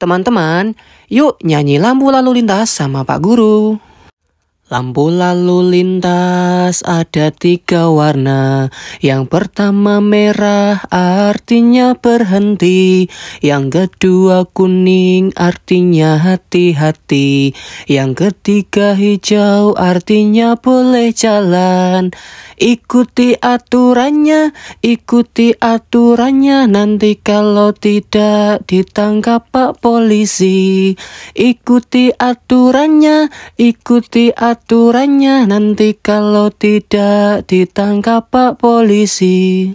Teman-teman, yuk nyanyi lampu lalu lintas sama Pak Guru. Lampu lalu lintas ada tiga warna Yang pertama merah artinya berhenti Yang kedua kuning artinya hati-hati Yang ketiga hijau artinya boleh jalan Ikuti aturannya, ikuti aturannya Nanti kalau tidak ditangkap pak polisi Ikuti aturannya, ikuti aturannya aturannya nanti kalau tidak ditangkap pak polisi